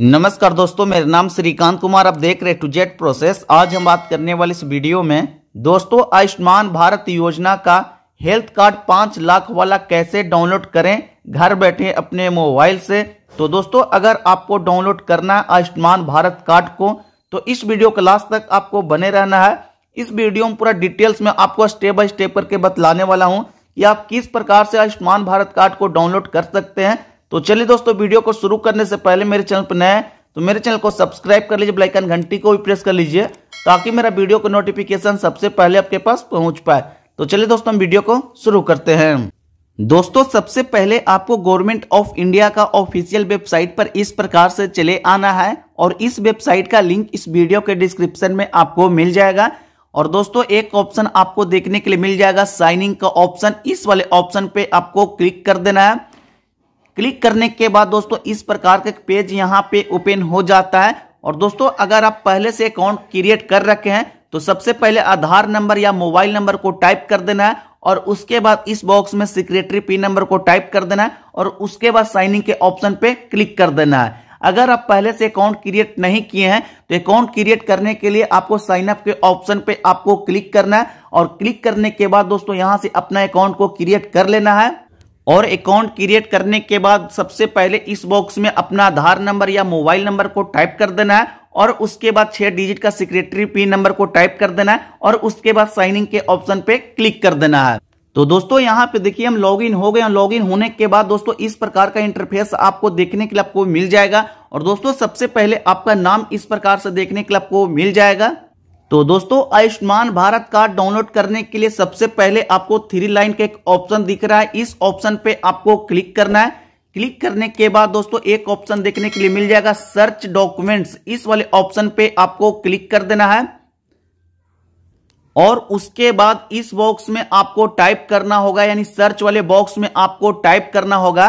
नमस्कार दोस्तों मेरा नाम श्रीकांत कुमार आप देख रहे टू जेट प्रोसेस आज हम बात करने वाले इस वीडियो में दोस्तों आयुष्मान भारत योजना का हेल्थ कार्ड पांच लाख वाला कैसे डाउनलोड करें घर बैठे अपने मोबाइल से तो दोस्तों अगर आपको डाउनलोड करना है आयुष्मान भारत कार्ड को तो इस वीडियो क्लास तक आपको बने रहना है इस वीडियो में पूरा डिटेल्स में आपको स्टेप बाय स्टेप करके बतलाने वाला हूँ कि आप किस प्रकार से आयुष्मान भारत कार्ड को डाउनलोड कर सकते हैं तो चलिए दोस्तों वीडियो को शुरू करने से पहले मेरे चैनल पर नए तो मेरे चैनल को सब्सक्राइब कर लीजिए ब्लाइकन घंटी को भी प्रेस कर लीजिए ताकि मेरा वीडियो का नोटिफिकेशन सबसे पहले आपके पास पहुंच पाए तो चलिए दोस्तों हम वीडियो को शुरू करते हैं दोस्तों सबसे पहले आपको गवर्नमेंट ऑफ इंडिया का ऑफिशियल वेबसाइट पर इस प्रकार से चले आना है और इस वेबसाइट का लिंक इस वीडियो के डिस्क्रिप्शन में आपको मिल जाएगा और दोस्तों एक ऑप्शन आपको देखने के लिए मिल जाएगा साइनिंग का ऑप्शन इस वाले ऑप्शन पे आपको क्लिक कर देना है क्लिक करने के बाद दोस्तों इस प्रकार का पेज यहाँ पे ओपन हो जाता है और दोस्तों अगर आप पहले से अकाउंट क्रिएट कर रखे हैं तो सबसे पहले आधार नंबर या मोबाइल नंबर को टाइप कर देना है और उसके बाद इस बॉक्स में सिक्रेटरी पिन नंबर को टाइप कर देना है और उसके बाद साइनिंग के ऑप्शन पे क्लिक कर देना है अगर आप पहले से अकाउंट क्रिएट नहीं किए हैं तो अकाउंट क्रिएट करने के लिए आपको साइन अप के ऑप्शन पे आपको क्लिक करना है और क्लिक करने के बाद दोस्तों यहां से अपना अकाउंट को क्रिएट कर लेना है और अकाउंट क्रिएट करने के बाद सबसे पहले इस बॉक्स में अपना आधार नंबर या मोबाइल नंबर को टाइप कर देना है और उसके बाद छह डिजिट का सिक्रेटरी पिन नंबर को टाइप कर देना है और उसके बाद साइनिंग के ऑप्शन पे क्लिक कर देना है तो दोस्तों यहाँ पे देखिए हम लॉगिन हो गए लॉगिन होने के बाद दोस्तों इस प्रकार का इंटरफेस आपको देखने के लिए आपको मिल जाएगा और दोस्तों सबसे पहले आपका नाम इस प्रकार से देखने के लिए आपको मिल जाएगा तो दोस्तों आयुष्मान भारत कार्ड डाउनलोड करने के लिए सबसे पहले आपको थ्री लाइन का एक ऑप्शन दिख रहा है इस ऑप्शन पे आपको क्लिक करना है क्लिक करने के बाद दोस्तों एक ऑप्शन देखने के लिए मिल जाएगा सर्च डॉक्यूमेंट्स इस वाले ऑप्शन पे आपको क्लिक कर देना है और उसके बाद इस बॉक्स में आपको टाइप करना होगा यानी सर्च वाले बॉक्स में आपको टाइप करना होगा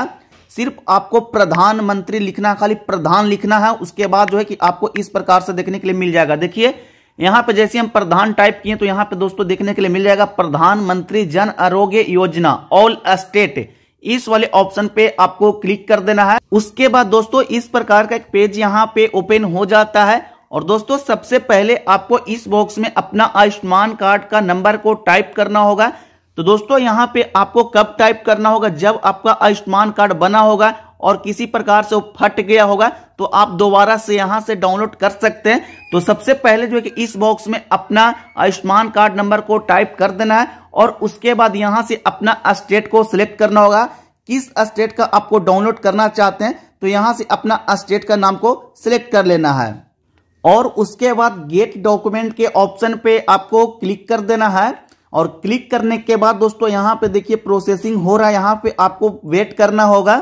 सिर्फ आपको प्रधानमंत्री लिखना खाली प्रधान लिखना है उसके बाद जो है कि आपको इस प्रकार से देखने के लिए मिल जाएगा देखिए यहां पे जैसे हम प्रधान टाइप किए तो यहां पे दोस्तों देखने के लिए मिल जाएगा प्रधानमंत्री जन आरोग्य योजना ऑल स्टेट इस वाले ऑप्शन पे आपको क्लिक कर देना है उसके बाद दोस्तों इस प्रकार का एक पेज यहाँ पे ओपन हो जाता है और दोस्तों सबसे पहले आपको इस बॉक्स में अपना आयुष्मान कार्ड का नंबर को टाइप करना होगा तो दोस्तों यहाँ पे आपको कब टाइप करना होगा जब आपका आयुष्मान कार्ड बना होगा और किसी प्रकार से वो फट गया होगा तो आप दोबारा से यहां से डाउनलोड कर सकते हैं तो सबसे पहले जो है कि इस बॉक्स में अपना आयुष्मान कार्ड नंबर को टाइप कर देना है और उसके बाद यहां से अपना स्टेट को सिलेक्ट करना होगा किस स्टेट का आपको डाउनलोड करना चाहते हैं तो यहां से अपना स्टेट का नाम को सिलेक्ट कर लेना है और उसके बाद गेट डॉक्यूमेंट के ऑप्शन पे आपको क्लिक कर देना है और क्लिक करने के बाद दोस्तों यहां पे देखिए प्रोसेसिंग हो रहा है यहां पे आपको वेट करना होगा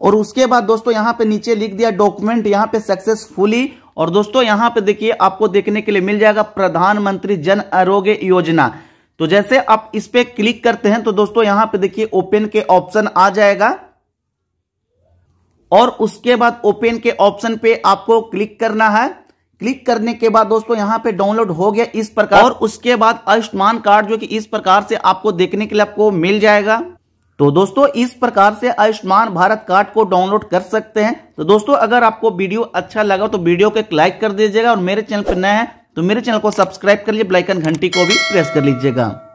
और उसके बाद दोस्तों यहां पे नीचे लिख दिया डॉक्यूमेंट यहां पे सक्सेसफुली और दोस्तों यहां पे देखिए आपको देखने के लिए मिल जाएगा प्रधानमंत्री जन आरोग्य योजना तो जैसे आप इस पे क्लिक करते हैं तो दोस्तों यहां पे देखिए ओपन के ऑप्शन आ जाएगा और उसके बाद ओपन के ऑप्शन पे आपको क्लिक करना है क्लिक करने के बाद दोस्तों यहाँ पे डाउनलोड हो गया इस प्रकार और उसके बाद आयुष्मान कार्ड जो कि इस प्रकार से आपको देखने के लिए आपको मिल जाएगा तो दोस्तों इस प्रकार से आयुष्मान भारत कार्ड को डाउनलोड कर सकते हैं तो दोस्तों अगर आपको वीडियो अच्छा लगा तो वीडियो को एक लाइक कर दीजिएगा और मेरे चैनल पर नए हैं तो मेरे चैनल को सब्सक्राइब कर लीजिए ब्लाइकन घंटी को भी प्रेस कर लीजिएगा